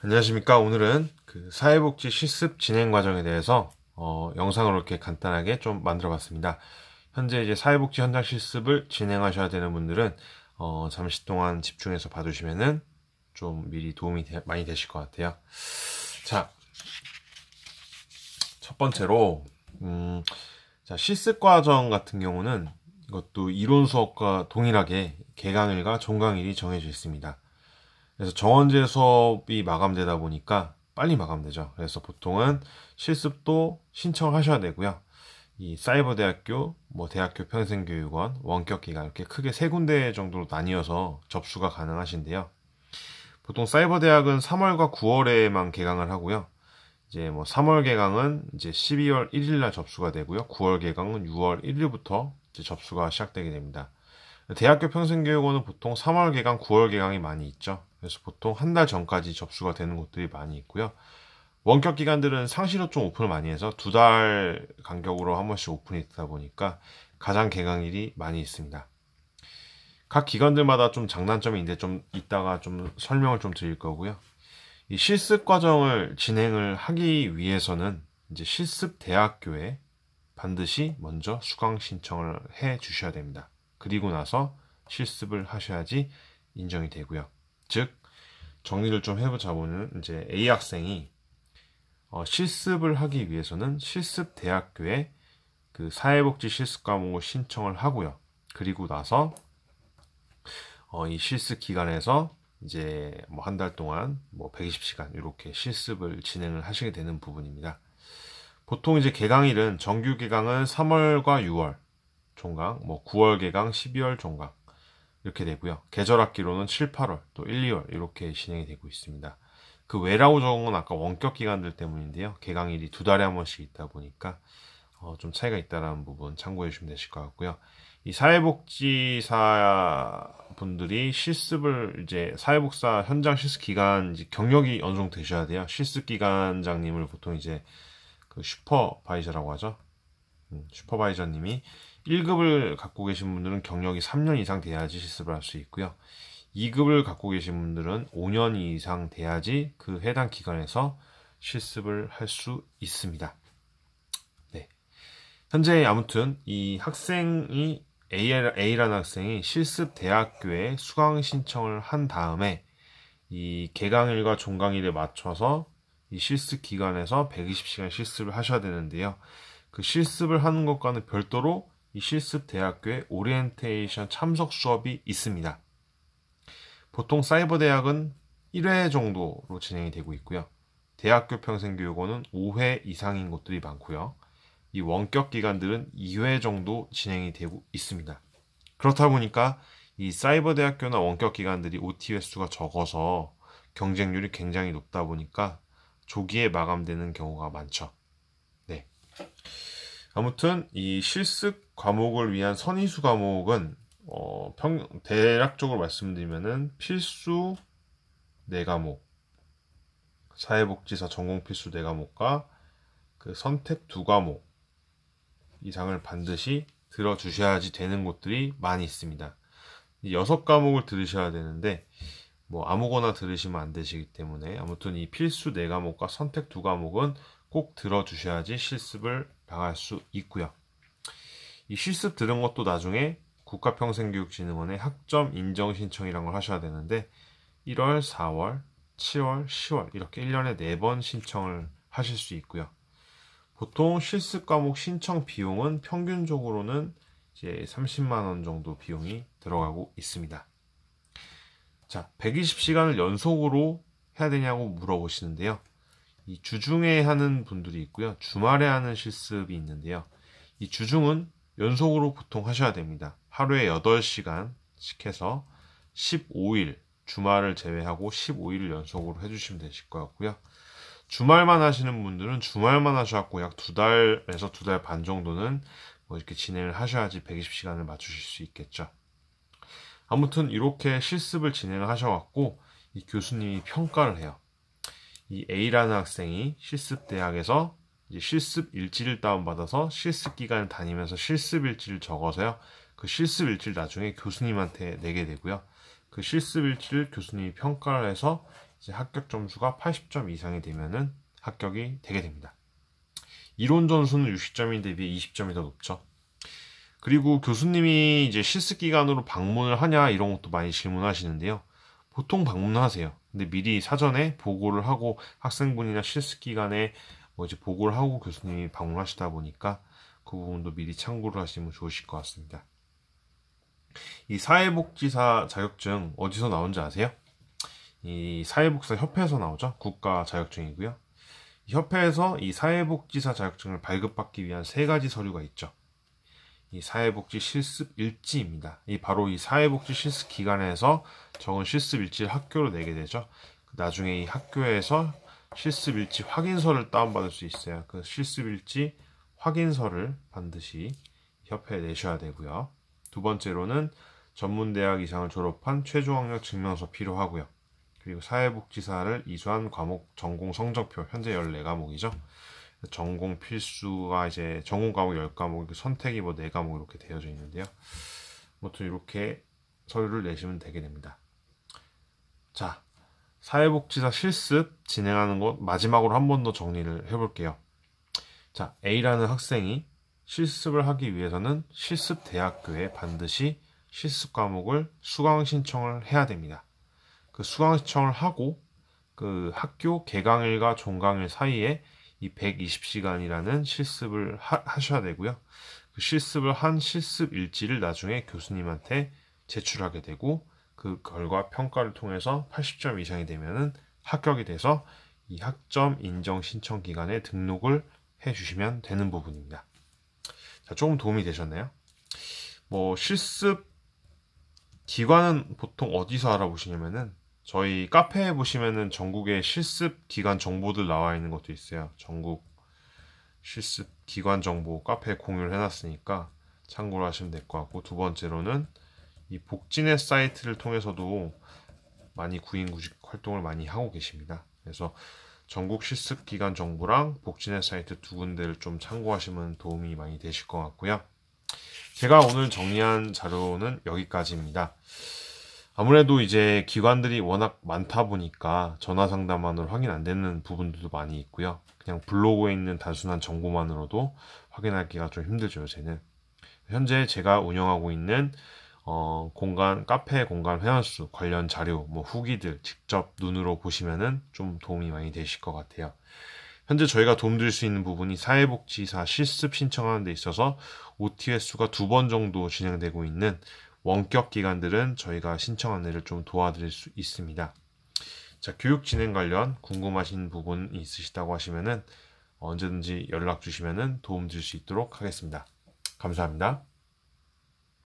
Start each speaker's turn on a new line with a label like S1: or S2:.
S1: 안녕하십니까. 오늘은 그 사회복지 실습 진행 과정에 대해서 어, 영상으로 이렇게 간단하게 좀 만들어 봤습니다. 현재 이제 사회복지 현장 실습을 진행하셔야 되는 분들은 어, 잠시 동안 집중해서 봐주시면은 좀 미리 도움이 되, 많이 되실 것 같아요. 자, 첫 번째로, 음, 자, 실습 과정 같은 경우는 이것도 이론 수업과 동일하게 개강일과 종강일이 정해져 있습니다. 그래서 정원제 수업이 마감되다 보니까 빨리 마감되죠. 그래서 보통은 실습도 신청하셔야 되고요. 이 사이버 대학교, 뭐 대학교 평생교육원, 원격기관 이렇게 크게 세 군데 정도로 나뉘어서 접수가 가능하신데요. 보통 사이버 대학은 3월과 9월에만 개강을 하고요. 이제 뭐 3월 개강은 이제 12월 1일날 접수가 되고요. 9월 개강은 6월 1일부터 이제 접수가 시작되게 됩니다. 대학교 평생교육원은 보통 3월 개강, 9월 개강이 많이 있죠. 그래서 보통 한 달 전까지 접수가 되는 곳들이 많이 있고요. 원격 기간들은 상시로 좀 오픈을 많이 해서 두 달 간격으로 한 번씩 오픈이 되다 보니까 가장 개강일이 많이 있습니다. 각 기관들마다 좀 장단점이 있는데 좀 이따가 좀 설명을 좀 드릴 거고요. 이 실습 과정을 진행을 하기 위해서는 이제 실습 대학교에 반드시 먼저 수강 신청을 해 주셔야 됩니다. 그리고 나서 실습을 하셔야지 인정이 되고요. 즉 정리를 좀 해보자면 이제 A 학생이 어, 실습을 하기 위해서는 실습 대학교에 그 사회복지 실습 과목을 신청을 하고요. 그리고 나서 어, 이 실습 기간에서 이제 뭐 한 달 동안 뭐 120시간 이렇게 실습을 진행을 하시게 되는 부분입니다. 보통 이제 개강일은 정규 개강은 3월과 6월 종강, 뭐 9월 개강, 12월 종강 이렇게 되고요. 계절 학기로는 7, 8월, 또 1, 2월 이렇게 진행이 되고 있습니다. 그 외라우 적응은 아까 원격 기간들 때문인데요. 개강일이 두 달에 한 번씩 있다 보니까 어, 좀 차이가 있다라는 부분 참고해 주시면 되실 것 같고요. 이 사회복지사 분들이 실습을 이제 사회복사 현장 실습 기간 이제 경력이 어느 정도 되셔야 돼요. 실습 기간장님을 보통 이제 그 슈퍼바이저라고 하죠. 음, 슈퍼바이저님이 1급을 갖고 계신 분들은 경력이 3년 이상 돼야지 실습을 할 수 있고요. 2급을 갖고 계신 분들은 5년 이상 돼야지 그 해당 기간에서 실습을 할 수 있습니다. 네. 현재 아무튼 이 학생이 A라는 학생이 실습 대학교에 수강 신청을 한 다음에 이 개강일과 종강일에 맞춰서 이 실습 기간에서 120시간 실습을 하셔야 되는데요. 그 실습을 하는 것과는 별도로 이 실습 대학교의 오리엔테이션 참석 수업이 있습니다. 보통 사이버 대학은 1회 정도로 진행이 되고 있고요. 대학교 평생교육원은 5회 이상인 곳들이 많고요. 이 원격 기간들은 2회 정도 진행이 되고 있습니다. 그렇다 보니까 이 사이버 대학교나 원격 기관들이 OT 횟수가 적어서 경쟁률이 굉장히 높다 보니까 조기에 마감되는 경우가 많죠. 네. 아무튼 이 실습 과목을 위한 선의수 과목은 어, 평, 대략적으로 말씀드리면은 필수 4과목, 사회복지사 전공 필수 4과목과 그 선택 2과목 이상을 반드시 들어주셔야지 되는 곳들이 많이 있습니다. 6과목을 들으셔야 되는데 뭐 아무거나 들으시면 안 되시기 때문에 아무튼 이 필수 4과목과 선택 2과목은 꼭 들어주셔야지 실습을 당할 수 있고요. 이 실습 들은 것도 나중에 국가평생교육진흥원에 학점 인정 신청이란 걸 하셔야 되는데 1월, 4월, 7월, 10월 이렇게 1년에 4번 신청을 하실 수 있고요. 보통 실습 과목 신청 비용은 평균적으로는 이제 30만 원 정도 비용이 들어가고 있습니다. 자, 120시간을 연속으로 해야 되냐고 물어보시는데요. 이 주중에 하는 분들이 있고요. 주말에 하는 실습이 있는데요. 이 주중은 연속으로 보통 하셔야 됩니다. 하루에 8시간씩 해서 15일 주말을 제외하고 1 5일 연속으로 해주시면 되실 것 같고요. 주말만 하시는 분들은 주말만 하셔갖고 약 두 달에서 두 달 반 정도는 뭐 이렇게 진행을 하셔야지 120시간을 맞추실 수 있겠죠. 아무튼 이렇게 실습을 진행하셔갖고 이 교수님이 평가를 해요. 이 A라는 학생이 실습 대학에서 실습 일지를 다운받아서 실습 기간을 다니면서 실습 일지를 적어서요. 그 실습 일지를 나중에 교수님한테 내게 되고요. 그 실습 일지를 교수님이 평가를 해서 이제 합격 점수가 80점 이상이 되면은 합격이 되게 됩니다. 이론 점수는 60점인 대비 20점이 더 높죠. 그리고 교수님이 이제 실습 기간으로 방문을 하냐 이런 것도 많이 질문하시는데요. 보통 방문하세요. 근데 미리 사전에 보고를 하고 학생분이나 실습 기간에 뭐 이제 보고를 하고 교수님이 방문하시다 보니까 그 부분도 미리 참고를 하시면 좋으실 것 같습니다. 이 사회복지사 자격증 어디서 나온지 아세요? 이 사회복지사 협회에서 나오죠. 국가 자격증이고요. 협회에서 이 사회복지사 자격증을 발급받기 위한 세 가지 서류가 있죠. 이 사회복지 실습 일지입니다. 이 바로 이 사회복지 실습 기관에서 적은 실습 일지를 학교로 내게 되죠. 나중에 이 학교에서 실습일지 확인서를 다운받을 수 있어요. 그 실습일지 확인서를 반드시 협회에 내셔야 되고요. 두 번째로는 전문대학 이상을 졸업한 최종학력 증명서 필요하고요. 그리고 사회복지사를 이수한 과목 전공 성적표 현재 14과목이죠. 전공 필수가 이제 전공 과목 10과목, 선택이 뭐 4과목 이렇게 되어져 있는데요. 아무튼 이렇게 서류를 내시면 되게 됩니다. 자, 사회복지사 실습 진행하는 것 마지막으로 한 번 더 정리를 해볼게요. 자, A라는 학생이 실습을 하기 위해서는 실습 대학교에 반드시 실습 과목을 수강 신청을 해야 됩니다. 그 수강 신청을 하고 그 학교 개강일과 종강일 사이에 이 120시간이라는 실습을 하, 하셔야 되고요. 그 실습을 한 실습 일지를 나중에 교수님한테 제출하게 되고 그 결과 평가를 통해서 80점 이상이 되면 합격이 돼서 이 학점 인정 신청 기간에 등록을 해 주시면 되는 부분입니다. 자, 조금 도움이 되셨나요? 뭐 실습 기관은 보통 어디서 알아보시냐면은 저희 카페에 보시면은 전국의 실습 기관 정보들 나와 있는 것도 있어요. 전국 실습 기관 정보 카페에 공유를 해놨으니까 참고를 하시면 될 것 같고 두 번째로는 이복지네 사이트를 통해서도 많이 구인구직 활동을 많이 하고 계십니다. 그래서 전국 실습기간 정보랑 복지네 사이트 두 군데를 좀 참고하시면 도움이 많이 되실 것 같고요. 제가 오늘 정리한 자료는 여기까지입니다. 아무래도 이제 기관들이 워낙 많다 보니까 전화 상담만으로 확인 안 되는 부분들도 많이 있고요. 그냥 블로그에 있는 단순한 정보만으로도 확인하기가 좀 힘들죠, 요새는. 현재 제가 운영하고 있는 어, 공간, 카페 공간 회원수 관련 자료, 뭐 후기들 직접 눈으로 보시면은 좀 도움이 많이 되실 것 같아요. 현재 저희가 도움드릴 수 있는 부분이 사회복지사 실습 신청하는 데 있어서 OTS가 두 번 정도 진행되고 있는 원격 기관들은 저희가 신청한는를좀 도와드릴 수 있습니다. 자, 교육 진행 관련 궁금하신 부분이 있으시다고 하시면은 언제든지 연락 주시면은 도움 드릴 수 있도록 하겠습니다. 감사합니다.